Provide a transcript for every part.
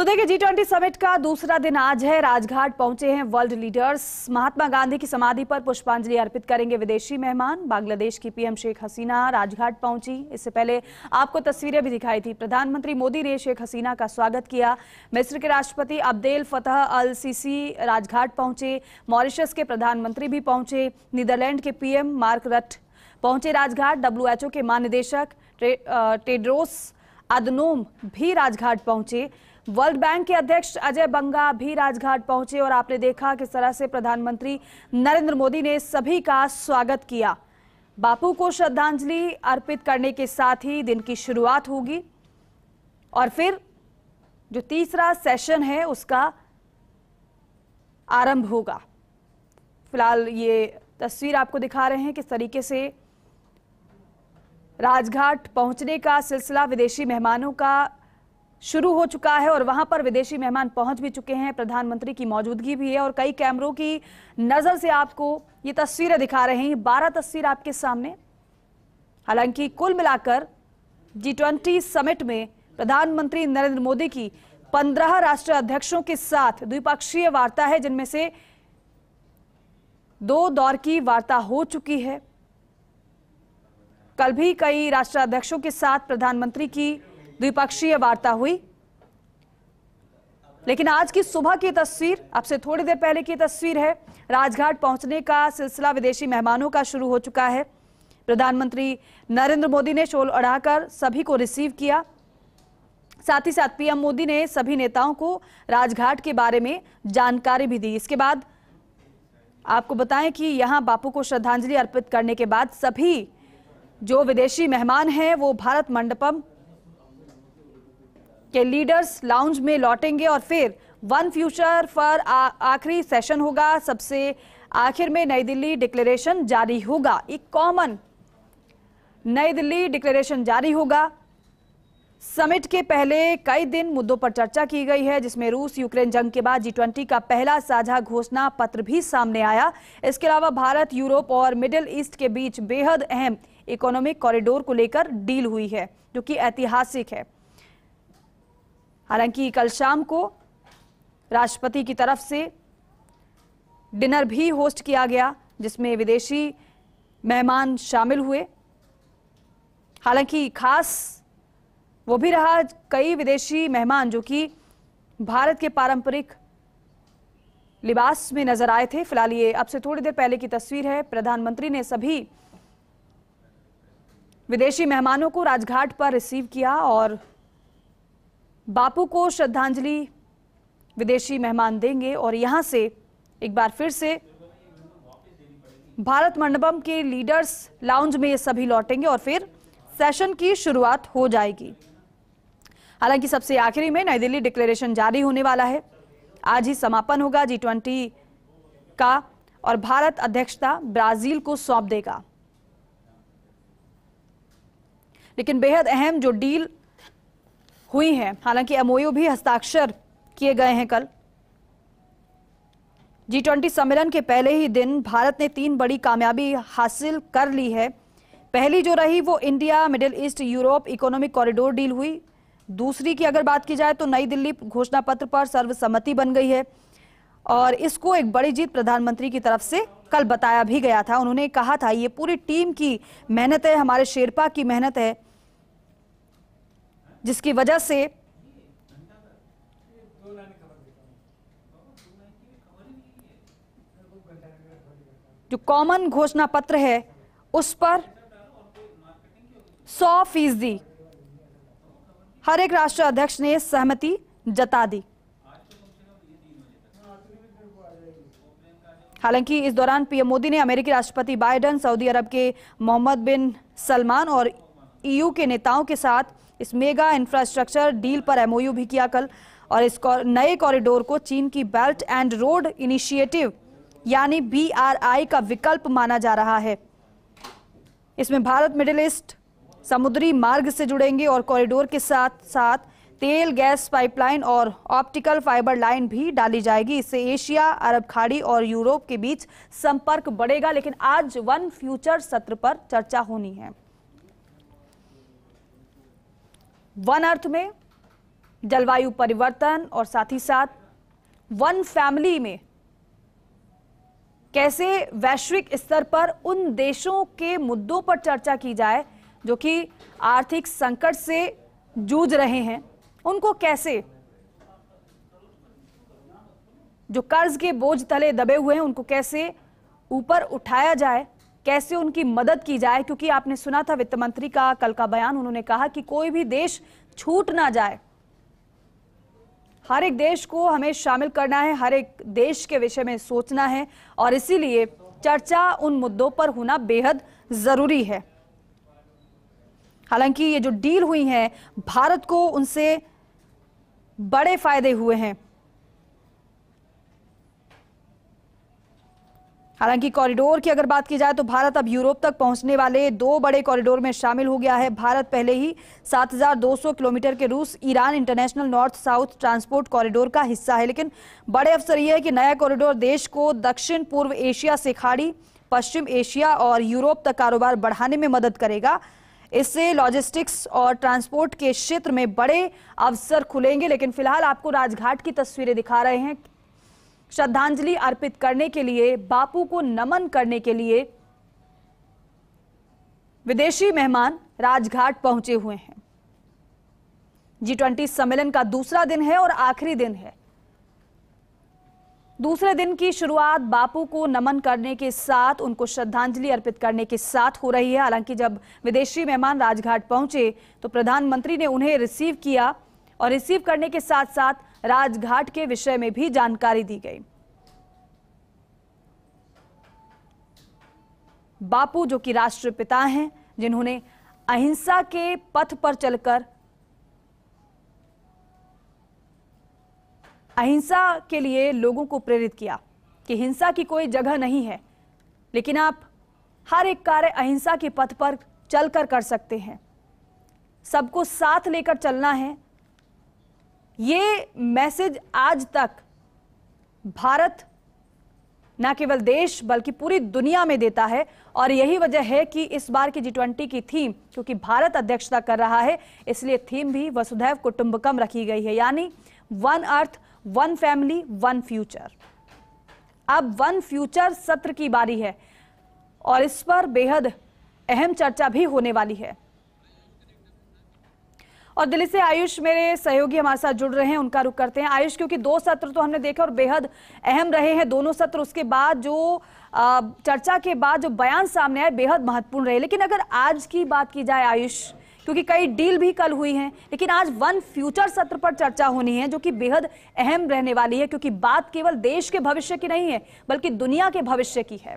तो देखिए G twenty summit का दूसरा दिन आज है राजघाट पहुंचे हैं वर्ल्ड लीडर्स महात्मा गांधी की समाधि पर पुष्पांजलि अर्पित करेंगे विदेशी मेहमान बांग्लादेश की पीएम शेख हसीना राजघाट पहुंची इससे पहले आपको तस्वीरें भी दिखाई थी प्रधानमंत्री मोदी ने शेख हसीना का स्वागत किया मिस्र के राष्ट्रपति अब्देल फतह अल सीसी राजघाट पहुंचे मॉरिशस के प्रधानमंत्री भी पहुंचे नीदरलैंड के पीएम मार्क रट पहुंचे राजघाट डब्ल्यू के महानिदेशक टेड्रोस अदनोम भी राजघाट पहुंचे वर्ल्ड बैंक के अध्यक्ष अजय बंगा भी राजघाट पहुंचे और आपने देखा किस तरह से प्रधानमंत्री नरेंद्र मोदी ने सभी का स्वागत किया बापू को श्रद्धांजलि अर्पित करने के साथ ही दिन की शुरुआत होगी और फिर जो तीसरा सेशन है उसका आरंभ होगा फिलहाल ये तस्वीर आपको दिखा रहे हैं किस तरीके से राजघाट पहुंचने का सिलसिला विदेशी मेहमानों का शुरू हो चुका है और वहां पर विदेशी मेहमान पहुंच भी चुके हैं प्रधानमंत्री की मौजूदगी भी है और कई कैमरों की नजर से आपको ये तस्वीरें दिखा रहे हैं बारह तस्वीर आपके सामने हालांकि कुल मिलाकर जी ट्वेंटी समिट में प्रधानमंत्री नरेंद्र मोदी की पंद्रह राष्ट्र अध्यक्षों के साथ द्विपक्षीय वार्ता है जिनमें से दो दौर की वार्ता हो चुकी है कल भी कई राष्ट्राध्यक्षों के साथ प्रधानमंत्री की द्विपक्षीय वार्ता हुई लेकिन आज की सुबह की तस्वीर अब से थोड़ी देर पहले की तस्वीर है राजघाट पहुंचने का सिलसिला विदेशी मेहमानों का शुरू हो चुका है प्रधानमंत्री नरेंद्र मोदी ने शोल अड़ाकर सभी को रिसीव किया साथ ही साथ पीएम मोदी ने सभी नेताओं को राजघाट के बारे में जानकारी भी दी इसके बाद आपको बताएं कि यहां बापू को श्रद्धांजलि अर्पित करने के बाद सभी जो विदेशी मेहमान हैं वो भारत मंडपम के लीडर्स लाउंज में लौटेंगे और फिर वन फ्यूचर पर आखिरी सेशन होगा सबसे आखिर में नई दिल्ली डिक्लेरेशन जारी होगा एक कॉमन नई दिल्ली डिक्लेरेशन जारी होगा समिट के पहले कई दिन मुद्दों पर चर्चा की गई है जिसमें रूस यूक्रेन जंग के बाद जी ट्वेंटी का पहला साझा घोषणा पत्र भी सामने आया इसके अलावा भारत यूरोप और मिडिल ईस्ट के बीच बेहद अहम इकोनॉमिक कॉरिडोर को लेकर डील हुई है जो कि ऐतिहासिक है हालांकि कल शाम को राष्ट्रपति की तरफ से डिनर भी होस्ट किया गया जिसमें विदेशी मेहमान शामिल हुए हालांकि खास वो भी रहा कई विदेशी मेहमान जो कि भारत के पारंपरिक लिबास में नजर आए थे फिलहाल ये अब से थोड़ी देर पहले की तस्वीर है प्रधानमंत्री ने सभी विदेशी मेहमानों को राजघाट पर रिसीव किया और बापू को श्रद्धांजलि विदेशी मेहमान देंगे और यहां से एक बार फिर से भारत मंडपम के लीडर्स लाउंज में ये सभी लौटेंगे और फिर सेशन की शुरुआत हो जाएगी हालांकि सबसे आखिरी में नई दिल्ली डिक्लेरेशन जारी होने वाला है आज ही समापन होगा जी ट्वेंटी का और भारत अध्यक्षता ब्राजील को सौंप देगा लेकिन बेहद अहम जो डील हुई हैं हालांकि एमओयू भी हस्ताक्षर किए गए हैं कल जी ट्वेंटी सम्मेलन के पहले ही दिन भारत ने तीन बड़ी कामयाबी हासिल कर ली है पहली जो रही वो India Middle East Europe economic corridor deal हुई दूसरी की अगर बात की जाए तो नई दिल्ली घोषणा पत्र पर सर्वसम्मति बन गई है और इसको एक बड़ी जीत प्रधानमंत्री की तरफ से कल बताया भी गया था उन्होंने कहा था ये पूरी टीम की मेहनत है हमारे शेरपा की मेहनत है जिसकी वजह से जो कॉमन घोषणा पत्र है उस पर सौ फीसदी हर एक राष्ट्र अध्यक्ष ने सहमति जता दी हालांकि इस दौरान पीएम मोदी ने अमेरिकी राष्ट्रपति बाइडन सऊदी अरब के मोहम्मद बिन सलमान और ईयू के नेताओं के साथ इस मेगा इंफ्रास्ट्रक्चर डील पर एमओयू भी किया कल और इस नए कॉरिडोर को चीन की बेल्ट एंड रोड इनिशिएटिव यानी बीआरआई का विकल्प माना जा रहा है इसमें भारत मिडिल ईस्ट समुद्री मार्ग से जुड़ेंगे और कॉरिडोर के साथ साथ तेल गैस पाइपलाइन और ऑप्टिकल फाइबर लाइन भी डाली जाएगी इससे एशिया अरब खाड़ी और यूरोप के बीच संपर्क बढ़ेगा लेकिन आज वन फ्यूचर सत्र पर चर्चा होनी है वन अर्थ में जलवायु परिवर्तन और साथ ही साथ वन फैमिली में कैसे वैश्विक स्तर पर उन देशों के मुद्दों पर चर्चा की जाए जो कि आर्थिक संकट से जूझ रहे हैं उनको कैसे जो कर्ज के बोझ तले दबे हुए हैं उनको कैसे ऊपर उठाया जाए कैसे उनकी मदद की जाए क्योंकि आपने सुना था वित्त मंत्री का कल का बयान उन्होंने कहा कि कोई भी देश छूट ना जाए हर एक देश को हमें शामिल करना है हर एक देश के विषय में सोचना है और इसीलिए चर्चा उन मुद्दों पर होना बेहद जरूरी है हालांकि ये जो डील हुई है भारत को उनसे बड़े फायदे हुए हैं हालांकि कॉरिडोर की अगर बात की जाए तो भारत अब यूरोप तक पहुंचने वाले दो बड़े कॉरिडोर में शामिल हो गया है भारत पहले ही 7,200 किलोमीटर के रूस ईरान international north south transport corridor का हिस्सा है लेकिन बड़े अफसर यह है कि नया कॉरिडोर देश को दक्षिण पूर्व एशिया से खाड़ी पश्चिम एशिया और यूरोप तक कारोबार बढ़ाने में मदद करेगा इससे लॉजिस्टिक्स और ट्रांसपोर्ट के क्षेत्र में बड़े अवसर खुलेंगे लेकिन फिलहाल आपको राजघाट की तस्वीरें दिखा रहे हैं श्रद्धांजलि अर्पित करने के लिए बापू को नमन करने के लिए विदेशी मेहमान राजघाट पहुंचे हुए हैं जी ट्वेंटी सम्मेलन का दूसरा दिन है और आखिरी दिन है दूसरे दिन की शुरुआत बापू को नमन करने के साथ उनको श्रद्धांजलि अर्पित करने के साथ हो रही है हालांकि जब विदेशी मेहमान राजघाट पहुंचे तो प्रधानमंत्री ने उन्हें रिसीव किया और रिसीव करने के साथ साथ राजघाट के विषय में भी जानकारी दी गई बापू जो कि राष्ट्रपिता हैं जिन्होंने अहिंसा के पथ पर चलकर अहिंसा के लिए लोगों को प्रेरित किया कि हिंसा की कोई जगह नहीं है लेकिन आप हर एक कार्य अहिंसा के पथ पर चलकर कर सकते हैं सबको साथ लेकर चलना है ये मैसेज आज तक भारत न केवल देश बल्कि पूरी दुनिया में देता है और यही वजह है कि इस बार की जी ट्वेंटी की थीम क्योंकि भारत अध्यक्षता कर रहा है इसलिए थीम भी वसुधैव कुटुंबकम रखी गई है यानी one earth one family one future अब वन फ्यूचर सत्र की बारी है और इस पर बेहद अहम चर्चा भी होने वाली है और दिल्ली से आयुष मेरे सहयोगी हमारे साथ जुड़ रहे हैं उनका रुख करते हैं आयुष क्योंकि दो सत्र तो हमने देखे और बेहद अहम रहे हैं दोनों सत्र उसके बाद जो चर्चा के बाद जो बयान सामने आए बेहद महत्वपूर्ण रहे लेकिन अगर आज की बात की जाए आयुष क्योंकि कई डील भी कल हुई हैं लेकिन आज वन फ्यूचर सत्र पर चर्चा होनी है जो कि बेहद अहम रहने वाली है क्योंकि बात केवल देश के भविष्य की नहीं है बल्कि दुनिया के भविष्य की है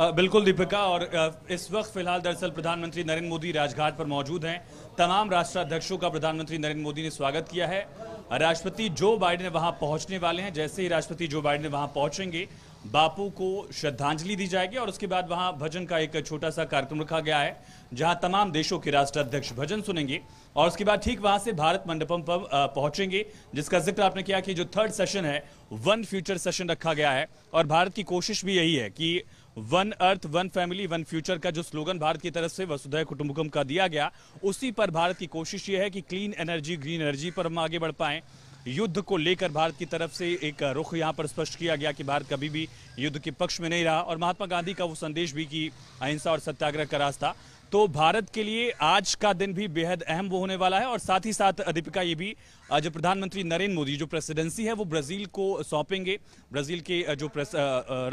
बिल्कुल दीपिका और इस वक्त फिलहाल दरअसल प्रधानमंत्री नरेंद्र मोदी राजघाट पर मौजूद हैं तमाम राष्ट्राध्यक्षों का प्रधानमंत्री नरेंद्र मोदी ने स्वागत किया है राष्ट्रपति जो बाइडेन वहां पहुंचने वाले हैं जैसे ही राष्ट्रपति जो बाइडेन वहां पहुंचेंगे बापू को श्रद्धांजलि दी जाएगी और उसके बाद वहां भजन का एक छोटा सा कार्यक्रम रखा गया है जहां तमाम देशों के राष्ट्राध्यक्ष भजन सुनेंगे और उसके बाद ठीक वहां से भारत मंडपम पर पहुंचेंगे जिसका जिक्र आपने किया कि जो थर्ड सेशन है वन फ्यूचर सेशन रखा गया है और भारत की कोशिश भी यही है कि one earth one family one future का जो स्लोगन भारत की तरफ से वसुधै कुटुंबकम का दिया गया उसी पर भारत की कोशिश ये है कि क्लीन एनर्जी ग्रीन एनर्जी पर हम आगे बढ़ पाए युद्ध को लेकर भारत की तरफ से एक रुख यहाँ पर स्पष्ट किया गया कि भारत कभी भी युद्ध के पक्ष में नहीं रहा और महात्मा गांधी का वो संदेश भी कि अहिंसा और सत्याग्रह का रास्ता तो भारत के लिए आज का दिन भी बेहद अहम वो होने वाला है और साथ ही साथ दीपिका ये भी जो प्रधानमंत्री नरेंद्र मोदी जो प्रेसिडेंसी है वो ब्राजील को सौंपेंगे ब्राजील के जो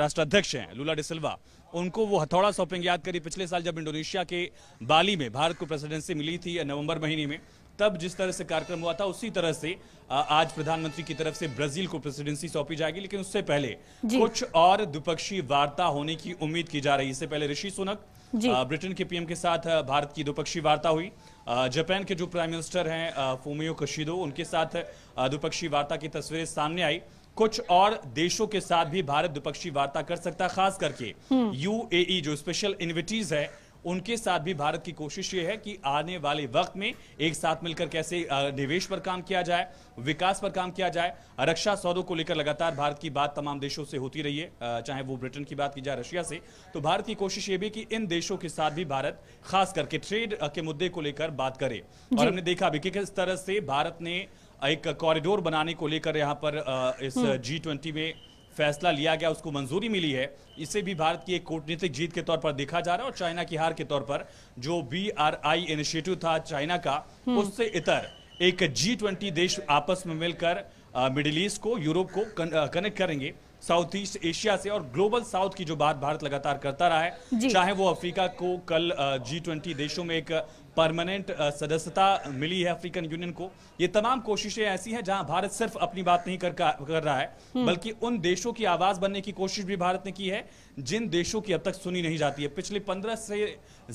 राष्ट्राध्यक्ष हैं लूला डिसल्वा उनको वो हथौड़ा सौंपेंगे याद करिए पिछले साल जब इंडोनेशिया के बाली में भारत को प्रेसिडेंसी मिली थी नवंबर महीने में तब जिस तरह से कार्यक्रम हुआ था उसी तरह से आज प्रधानमंत्री की तरफ से ब्राजील को प्रेसिडेंसी सौंपी जाएगी लेकिन उससे पहले कुछ और द्विपक्षीय वार्ता होने की उम्मीद की जा रही है इससे पहले ऋषि सुनक ब्रिटेन के पीएम के साथ भारत की द्विपक्षीय वार्ता हुई जापान के जो प्राइम मिनिस्टर हैं फूमियो कशिदो उनके साथ द्विपक्षीय वार्ता की तस्वीरें सामने आई कुछ और देशों के साथ भी भारत द्विपक्षीय वार्ता कर सकता खास करके हम्म। यूएई जो स्पेशल इन्विटीज है उनके साथ भी भारत की कोशिश ये है कि आने वाले वक्त में एक साथ मिलकर कैसे निवेश पर काम किया जाए विकास पर काम किया जाए रक्षा सौदों को लेकर लगातार भारत की बात तमाम देशों से होती रही है चाहे वो ब्रिटेन की बात की जाए रशिया से तो भारत की कोशिश ये भी कि इन देशों के साथ भी भारत खास करके ट्रेड के मुद्दे को लेकर बात करे और हमने देखा भी कि किस तरह से भारत ने एक कॉरिडोर बनाने को लेकर यहाँ पर इस जी हम्म। ट्वेंटी में फैसला लिया गया उसको मंजूरी मिली है इसे भी भारत की एक कूटनीतिक जीत के तौर पर देखा जा रहा है और चाइना की हार के तौर पर जो बी आर आई इनिशिएटिव था चाइना का हम्म। उससे इतर एक जी ट्वेंटी देश आपस में मिलकर मिडिल ईस्ट को यूरोप को कन, आ, कनेक्ट करेंगे साउथ ईस्ट एशिया से और ग्लोबल साउथ की जो बात भारत लगातार करता रहा है चाहे वो अफ्रीका को कल जी ट्वेंटी देशों में एक परमानेंट uh, सदस्यता मिली है अफ्रीकन यूनियन को ये तमाम कोशिशें ऐसी हैं जहां भारत सिर्फ अपनी बात नहीं कर कर रहा है हम्म। बल्कि उन देशों की आवाज बनने की कोशिश भी भारत ने की है जिन देशों की अब तक सुनी नहीं जाती है पिछले पंद्रह से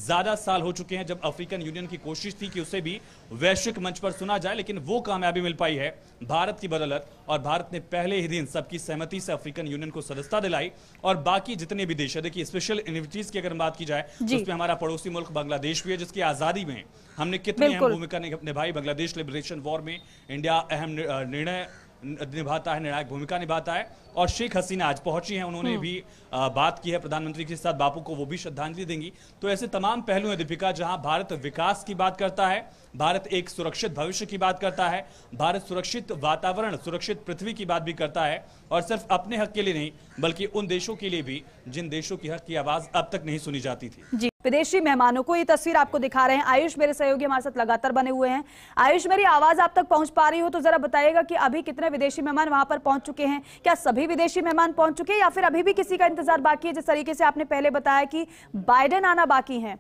ज्यादा साल हो चुके हैं जब अफ्रीकन यूनियन की कोशिश थी कि उसे भी वैश्विक मंच पर सुना जाए लेकिन वो कामयाबी मिल पाई है भारत की बदौलत और भारत ने पहले ही दिन सबकी सहमति से अफ्रीकन यूनियन को सदस्यता दिलाई और बाकी जितने भी देश है देखिए स्पेशल इनिविटीज की अगर बात की जाए तो उसमें हमारा पड़ोसी मुल्क बांग्लादेश भी है जिसकी आजादी में हमने कितनी अहम भूमिका निभाई बांग्लादेश लिबरेशन वॉर में इंडिया अहम निर्णय निभाता है निर्णायक भूमिका निभाता है और शेख हसीना आज पहुंची हैं उन्होंने हम्म। भी आ, बात की है प्रधानमंत्री के साथ बापू को वो भी श्रद्धांजलि देंगी तो ऐसे तमाम पहलू हैं दीपिका जहां भारत विकास की बात करता है भारत एक सुरक्षित भविष्य की बात करता है भारत सुरक्षित वातावरण सुरक्षित पृथ्वी की बात भी करता है और सिर्फ अपने हक के लिए नहीं बल्कि उन देशों के लिए भी जिन देशों के हक की आवाज अब तक नहीं सुनी जाती थी विदेशी मेहमानों को ये तस्वीर आपको दिखा रहे हैं आयुष मेरे सहयोगी हमारे साथ लगातार बने हुए हैं आयुष मेरी आवाज आप तक पहुंच पा रही हो तो जरा बताइएगा कि अभी कितने विदेशी मेहमान वहां पर पहुंच चुके हैं क्या सभी विदेशी मेहमान पहुंच चुके हैं या फिर अभी भी किसी का इंतजार बाकी है जिस तरीके से आपने पहले बताया कि बाइडन आना बाकी है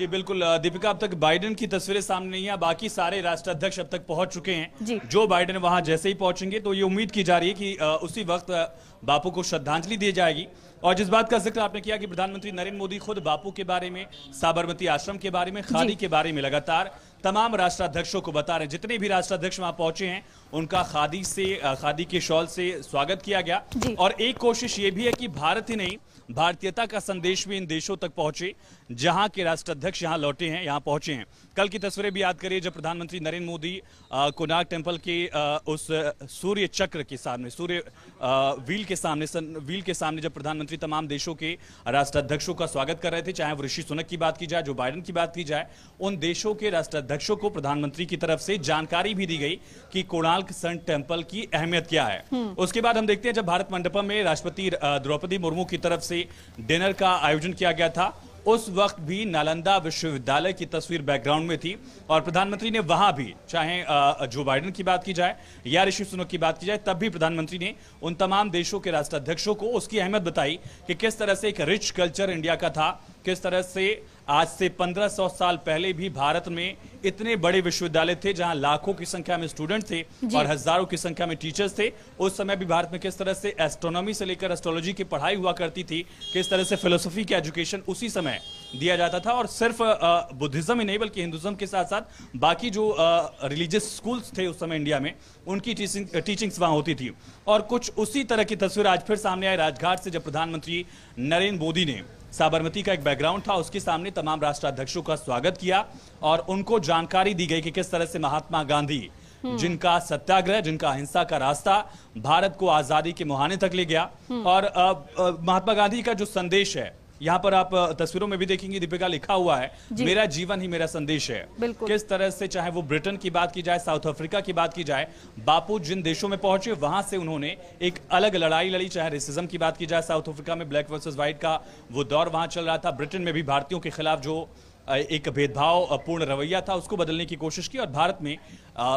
जी बिल्कुल दीपिका अब तक बाइडेन की तस्वीरें सामने नहीं है बाकी सारे राष्ट्राध्यक्ष अब तक पहुंच चुके हैं जो बाइडेन वहां जैसे ही पहुंचेंगे तो ये उम्मीद की जा रही है कि उसी वक्त बापू को श्रद्धांजलि दी जाएगी और जिस बात का जिक्र आपने किया कि प्रधानमंत्री नरेंद्र मोदी खुद बापू के बारे में साबरमती आश्रम के बारे में खादी के बारे में लगातार तमाम राष्ट्राध्यक्षों को बता रहे हैं जितने भी राष्ट्राध्यक्ष वहां पहुंचे हैं उनका खादी से खादी के शॉल से स्वागत किया गया और एक कोशिश ये भी है कि भारत ही नहीं भारतीयता का संदेश भी इन देशों तक पहुंचे जहां के राष्ट्र अध्यक्ष यहां लौटे हैं यहां पहुंचे हैं कल की तस्वीरें भी याद करिए जब प्रधानमंत्री नरेंद्र मोदी कोनाक टेम्पल के आ, उस सूर्य चक्र के सामने सूर्य व्हील के सामने सन व्हील के सामने जब प्रधानमंत्री तमाम देशों के राष्ट्राध्यक्षों का स्वागत कर रहे थे चाहे वो ऋषि सुनक की बात की जाए जो बाइडन की बात की जाए उन देशों के राष्ट्राध्यक्षों को प्रधानमंत्री की तरफ से जानकारी भी दी गई कि कोणार्क सन टेम्पल की अहमियत क्या है हम्म। उसके बाद हम देखते हैं जब भारत मंडपम में राष्ट्रपति द्रौपदी मुर्मू की तरफ से डिनर का आयोजन किया गया था उस वक्त भी नालंदा विश्वविद्यालय की तस्वीर बैकग्राउंड में थी और प्रधानमंत्री ने वहां भी चाहे जो बाइडन की बात की जाए या ऋषि सुनक की बात की जाए तब भी प्रधानमंत्री ने उन तमाम देशों के राष्ट्राध्यक्षों को उसकी अहमियत बताई कि किस तरह से एक रिच कल्चर इंडिया का था किस तरह से आज से 1500 साल पहले भी भारत में इतने बड़े विश्वविद्यालय थे जहां लाखों की संख्या में स्टूडेंट थे और हजारों की संख्या में टीचर्स थे उस समय भी भारत में किस तरह से एस्ट्रोनॉमी से लेकर एस्ट्रोलॉजी की पढ़ाई हुआ करती थी किस तरह से फिलोसफी की एजुकेशन उसी समय दिया जाता था और सिर्फ बुद्धिज्म ही नहीं बल्कि हिंदुज्म के साथ साथ बाकी जो रिलीजियस स्कूल्स थे उस समय इंडिया में उनकी टीचिंग टीचिंग्स वहां होती थी और कुछ उसी तरह की तस्वीर आज फिर सामने आई राजघाट से जब प्रधानमंत्री नरेंद्र मोदी ने साबरमती का एक बैकग्राउंड था उसके सामने तमाम राष्ट्राध्यक्षों का स्वागत किया और उनको जानकारी दी गई कि किस तरह से महात्मा गांधी हम्म। जिनका सत्याग्रह जिनका अहिंसा का रास्ता भारत को आजादी के मुहाने तक ले गया हम्म। और महात्मा गांधी का जो संदेश है यहाँ पर आप तस्वीरों में भी देखेंगे दीपिका लिखा हुआ है मेरा जीवन ही मेरा संदेश है किस तरह से चाहे वो ब्रिटेन की बात की जाए साउथ अफ्रीका की बात की जाए बापू जिन देशों में पहुंचे वहां से उन्होंने एक अलग लड़ाई लड़ी चाहे रेसिज्म की बात की जाए साउथ अफ्रीका में ब्लैक वर्सेज व्हाइट का वो दौर वहां चल रहा था ब्रिटेन में भी भारतीयों के खिलाफ जो एक भेदभाव पूर्ण रवैया था उसको बदलने की कोशिश की और भारत में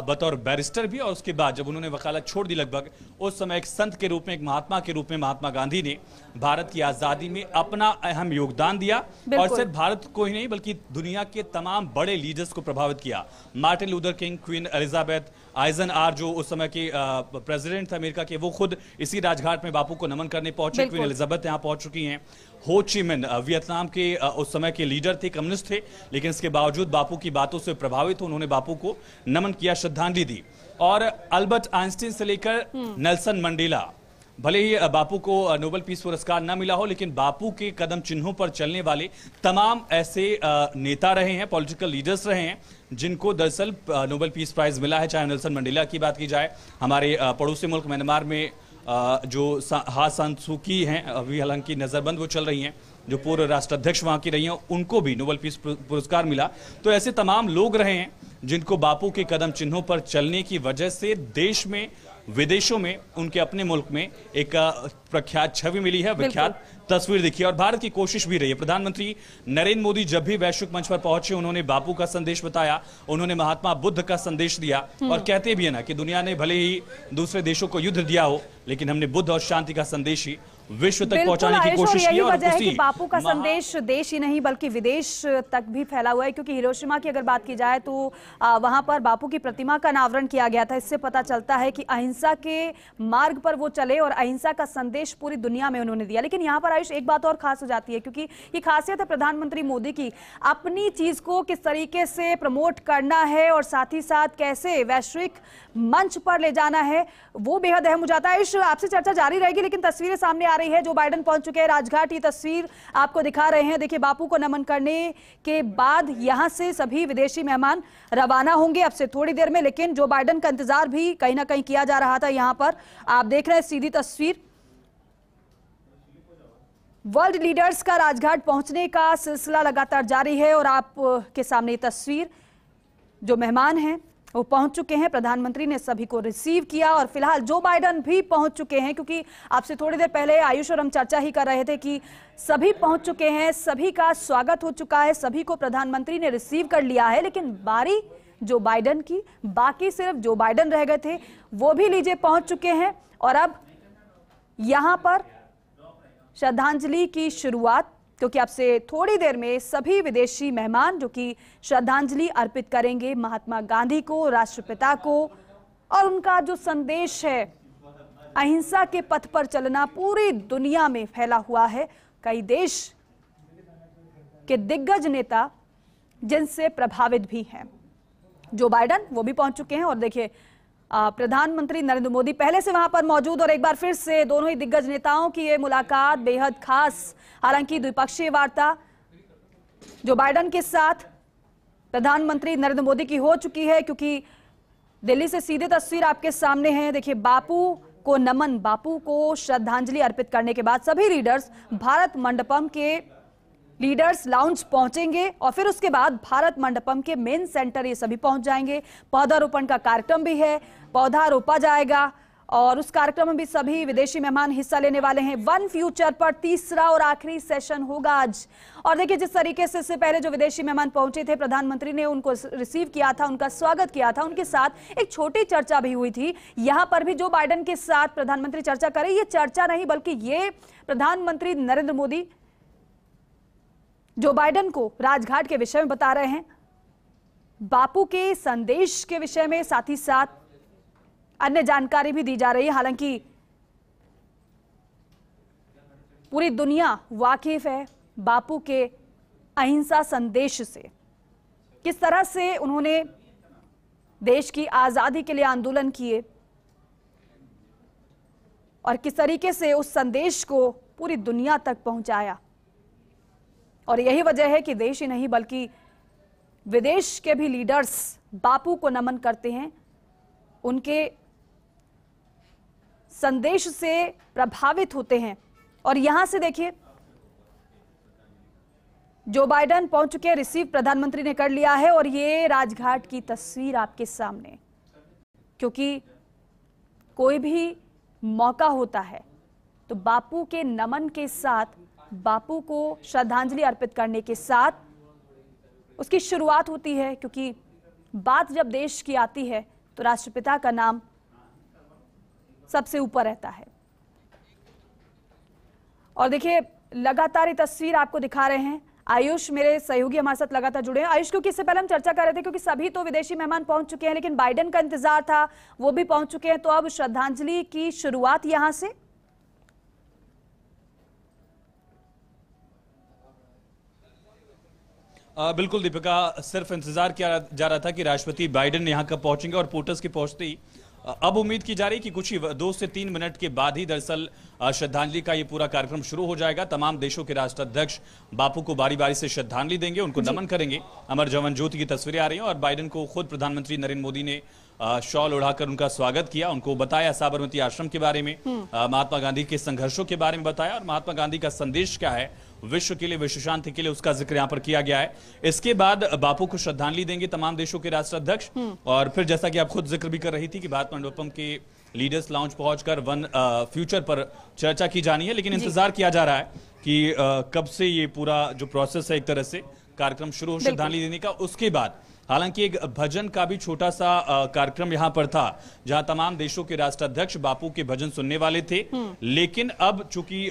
बतौर बैरिस्टर भी और उसके बाद जब उन्होंने वकालत छोड़ दी लगभग उस समय एक संत के रूप में एक महात्मा के रूप में महात्मा गांधी ने भारत की आज़ादी में अपना अहम योगदान दिया और सिर्फ भारत को ही नहीं बल्कि दुनिया के तमाम बड़े लीडर्स को प्रभावित किया Martin Luther King Queen Elizabeth Eisenhower जो उस समय के प्रेसिडेंट थे अमेरिका के वो खुद इसी राजघाट में बापू को नमन करने पहुंचे क्वीन एलिजाबेथ यहाँ पहुंच चुकी हैं हो चिमिन वियतनाम के उस समय के लीडर थे कम्युनिस्ट थे लेकिन इसके बावजूद बापू की बातों से प्रभावित उन्होंने बापू को नमन किया श्रद्धांजलि दी और अल्बर्ट आइंस्टीन से लेकर हम्म। नेल्सन मंडेला भले ही बापू को नोबेल पीस पुरस्कार न मिला हो लेकिन बापू के कदम चिन्हों पर चलने वाले तमाम ऐसे नेता रहे हैं पॉलिटिकल लीडर्स रहे हैं जिनको दरअसल नोबेल पीस प्राइज मिला है चाहे नेल्सन मंडेला की बात की जाए हमारे पड़ोसी मुल्क म्यांमार में जो हा सांसूकी हैं अभी हालांकि नज़रबंद वो चल रही हैं जो पूर्व राष्ट्राध्यक्ष वहाँ की रही हैं उनको भी नोबल पीस पुरस्कार मिला तो ऐसे तमाम लोग रहे हैं जिनको बापू के कदम चिन्हों पर चलने की वजह से देश में विदेशों में उनके अपने मुल्क में एक प्रख्यात छवि मिली है विख्यात तस्वीर दिखी और भारत की कोशिश भी रही है प्रधानमंत्री नरेंद्र मोदी जब भी वैश्विक मंच पर पहुंचे उन्होंने बापू का संदेश बताया उन्होंने महात्मा बुद्ध का संदेश दिया हम्म। और कहते भी है ना कि दुनिया ने भले ही दूसरे देशों को युद्ध दिया हो लेकिन हमने बुद्ध और शांति का संदेश ही विश्व तक पहुंचाने की कोशिश की और उसी बापू का संदेश देश ही नहीं बल्कि विदेश तक भी फैला हुआ है क्योंकि हिरोशिमा की अगर बात की जाए तो वहां पर बापू की प्रतिमा का अनावरण किया गया था इससे पता चलता है कि अहिंसा के मार्ग पर वो चले और अहिंसा का संदेश पूरी दुनिया में उन्होंने दिया लेकिन यहाँ पर आयुष एक बात और खास हो जाती है क्योंकि ये खासियत है प्रधानमंत्री मोदी की अपनी चीज को किस तरीके से प्रमोट करना है और साथ ही साथ कैसे वैश्विक मंच पर ले जाना है वो बेहद अहम हो जाता है आयुष आपसे चर्चा जारी रहेगी लेकिन तस्वीरें सामने आ रही है जो बाइडन पहुंच चुके हैं राजघाट ये तस्वीर आपको दिखा रहे हैं देखिए बापू को नमन करने के बाद यहां से सभी विदेशी मेहमान रवाना होंगे अब से थोड़ी देर में लेकिन जो बाइडन का इंतजार भी कहीं ना कहीं किया जा रहा था यहां पर आप देख रहे हैं सीधी तस्वीर वर्ल्ड लीडर्स का राजघाट पहुंचने का सिलसिला लगातार जारी है और आपके सामने तस्वीर जो मेहमान हैं वो पहुंच चुके हैं प्रधानमंत्री ने सभी को रिसीव किया और फिलहाल जो बाइडन भी पहुंच चुके हैं क्योंकि आपसे थोड़ी देर पहले आयुष और हम चर्चा ही कर रहे थे कि सभी पहुंच चुके हैं सभी का स्वागत हो चुका है सभी को प्रधानमंत्री ने रिसीव कर लिया है लेकिन बारी जो बाइडन की बाकी सिर्फ जो बाइडन रह गए थे वो भी लीजिए पहुंच चुके हैं और अब यहां पर श्रद्धांजलि की शुरुआत क्योंकि आपसे थोड़ी देर में सभी विदेशी मेहमान जो कि श्रद्धांजलि अर्पित करेंगे महात्मा गांधी को राष्ट्रपिता को और उनका जो संदेश है अहिंसा के पथ पर चलना पूरी दुनिया में फैला हुआ है कई देश के दिग्गज नेता जिनसे प्रभावित भी हैं जो बाइडन वो भी पहुंच चुके हैं और देखिए प्रधानमंत्री नरेंद्र मोदी पहले से वहां पर मौजूद और एक बार फिर से दोनों ही दिग्गज नेताओं की ये मुलाकात बेहद खास हालांकि द्विपक्षीय वार्ता जो बाइडन के साथ प्रधानमंत्री नरेंद्र मोदी की हो चुकी है क्योंकि दिल्ली से सीधे तस्वीर आपके सामने है देखिए बापू को नमन बापू को श्रद्धांजलि अर्पित करने के बाद सभी लीडर्स भारत मंडपम के लीडर्स लाउंज पहुंचेंगे और फिर उसके बाद भारत मंडपम के मेन सेंटर ये सभी पहुंच जाएंगे पौधारोपण का कार्यक्रम भी है पौधा रोपा जाएगा और उस कार्यक्रम में भी सभी विदेशी मेहमान हिस्सा लेने वाले हैं वन फ्यूचर पर तीसरा और आखिरी सेशन होगा आज और देखिए जिस तरीके से इससे पहले जो विदेशी मेहमान पहुंचे थे प्रधानमंत्री ने उनको रिसीव किया था उनका स्वागत किया था उनके साथ एक छोटी चर्चा भी हुई थी यहां पर भी जो बाइडन के साथ प्रधानमंत्री चर्चा करे ये चर्चा नहीं बल्कि ये प्रधानमंत्री नरेंद्र मोदी जो बाइडन को राजघाट के विषय में बता रहे हैं बापू के संदेश के विषय में साथ ही साथ अन्य जानकारी भी दी जा रही है हालांकि पूरी दुनिया वाकिफ है बापू के अहिंसा संदेश से किस तरह से उन्होंने देश की आज़ादी के लिए आंदोलन किए और किस तरीके से उस संदेश को पूरी दुनिया तक पहुंचाया और यही वजह है कि देश ही नहीं बल्कि विदेश के भी लीडर्स बापू को नमन करते हैं उनके संदेश से प्रभावित होते हैं और यहां से देखिए जो बाइडन पहुंच चुके हैं रिसीव प्रधानमंत्री ने कर लिया है और ये राजघाट की तस्वीर आपके सामने क्योंकि कोई भी मौका होता है तो बापू के नमन के साथ बापू को श्रद्धांजलि अर्पित करने के साथ उसकी शुरुआत होती है क्योंकि बात जब देश की आती है तो राष्ट्रपिता का नाम सबसे ऊपर रहता है और देखिए लगातार ये तस्वीर आपको दिखा रहे हैं आयुष मेरे सहयोगी हमारे साथ लगातार जुड़े हैं आयुष क्योंकि इससे पहले हम चर्चा कर रहे थे क्योंकि सभी तो विदेशी मेहमान पहुंच चुके हैं लेकिन बाइडेन का इंतजार था वो भी पहुंच चुके हैं तो अब श्रद्धांजलि की शुरुआत यहां से आ, बिल्कुल दीपिका सिर्फ इंतजार किया जा रहा था कि राष्ट्रपति बाइडेन यहाँ कब पहुंचेंगे और पोर्टर्स के पहुंचते ही अब उम्मीद की जा रही है कि कुछ ही दो से तीन मिनट के बाद ही दरअसल श्रद्धांजलि का ये पूरा कार्यक्रम शुरू हो जाएगा तमाम देशों के राष्ट्राध्यक्ष बापू को बारी बारी से श्रद्धांजलि देंगे उनको नमन करेंगे अमर जवन ज्योति की तस्वीरें आ रही हैं और बाइडेन को खुद प्रधानमंत्री नरेंद्र मोदी ने शॉल उड़ाकर उनका स्वागत किया उनको बताया साबरमती आश्रम के बारे में हम्म। महात्मा गांधी के संघर्षों के बारे में बताया और महात्मा गांधी का संदेश क्या है विश्व के लिए विश्व शांति के लिए उसका जिक्र यहाँ पर किया गया है इसके बाद बापू को श्रद्धांजलि देंगे तमाम देशों के राष्ट्राध्यक्ष हम्म। और फिर जैसा कि आप खुद जिक्र भी कर रही थी कि भारत मंडोपम के लीडर्स लाउंज पहुंचकर वन आ, फ्यूचर पर चर्चा की जानी है लेकिन इंतजार किया जा रहा है कि आ, कब से ये पूरा जो प्रोसेस है एक तरह से कार्यक्रम शुरू हो श्रद्धांजलि देने का उसके बाद हालांकि एक भजन का भी छोटा सा कार्यक्रम यहाँ पर था जहां तमाम देशों के राष्ट्राध्यक्ष बापू के भजन सुनने वाले थे हम्म। लेकिन अब चूंकि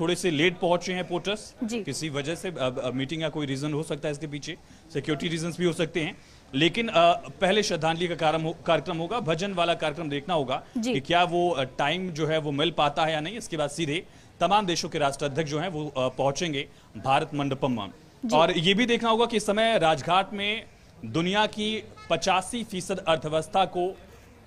थोड़े से लेट पहुंचे हैं पोटर्स किसी वजह से मीटिंग का कोई रीजन हो सकता है इसके पीछे सिक्योरिटी रीजंस भी हो सकते हैं लेकिन पहले श्रद्धांजलि का कार्यक्रम होगा भजन वाला कार्यक्रम देखना होगा कि क्या वो टाइम जो है वो मिल पाता है या नहीं इसके बाद सीधे तमाम देशों के राष्ट्राध्यक्ष जो है वो पहुंचेंगे भारत मंडपम और ये भी देखना होगा कि इस समय राजघाट में दुनिया की पचासी फीसद अर्थव्यवस्था को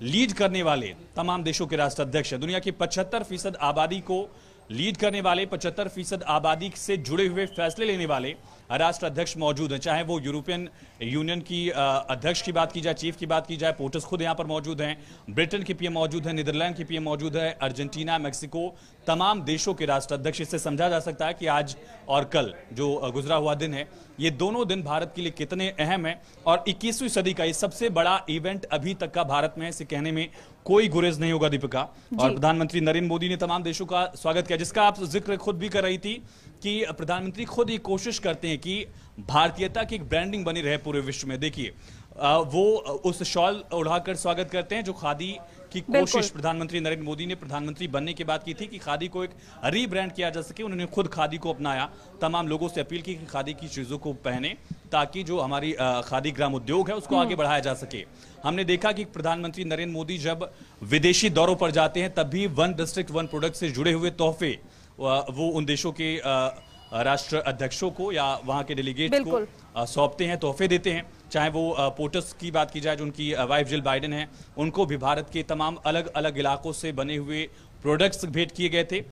लीड करने वाले तमाम देशों के राष्ट्राध्यक्ष दुनिया की पचहत्तर फीसद आबादी को लीड करने वाले पचहत्तर फीसद आबादी से जुड़े हुए फैसले लेने वाले राष्ट्र अध्यक्ष मौजूद हैं चाहे वो यूरोपियन यूनियन की अध्यक्ष की बात की जाए चीफ की बात की जाए पोर्टस खुद यहाँ पर मौजूद हैं ब्रिटेन के पीएम मौजूद है नीदरलैंड के पीएम मौजूद है अर्जेंटीना मेक्सिको तमाम देशों के राष्ट्र अध्यक्ष इससे समझा जा सकता है कि आज और कल जो गुजरा हुआ दिन है ये दोनों दिन भारत के लिए कितने अहम है और इक्कीसवीं सदी का ये सबसे बड़ा इवेंट अभी तक का भारत में इसे कहने में कोई गुरेज नहीं होगा दीपिका और प्रधानमंत्री नरेंद्र मोदी ने तमाम देशों का स्वागत किया जिसका आप जिक्र खुद भी कर रही थी कि प्रधानमंत्री खुद ये कोशिश करते हैं कि भारतीयता की एक ब्रांडिंग बनी रहे पूरे विश्व में देखिए वो उस शॉल उड़ाकर स्वागत करते हैं जो खादी की कोशिश प्रधानमंत्री नरेंद्र मोदी ने प्रधानमंत्री बनने के बाद की थी कि खादी को एक रीब्रांड किया जा सके उन्होंने खुद खादी को अपनाया तमाम लोगों से अपील की कि खादी की चीज़ों को पहने ताकि जो हमारी खादी ग्राम उद्योग है उसको हम्म। आगे बढ़ाया जा सके हमने देखा कि प्रधानमंत्री नरेंद्र मोदी जब विदेशी दौरों पर जाते हैं तब भी वन डिस्ट्रिक्ट वन प्रोडक्ट से जुड़े हुए तोहफे वो उन देशों के राष्ट्र अध्यक्षों को या वहाँ के डेलीगेट को सौंपते हैं तोहफे देते हैं चाहे वो पोटस की बात की जाए जो उनकी वाइफ जिल बाइडन है उनको भी भारत के तमाम अलग अलग इलाकों से बने हुए प्रोडक्ट्स भेंट किए गए थे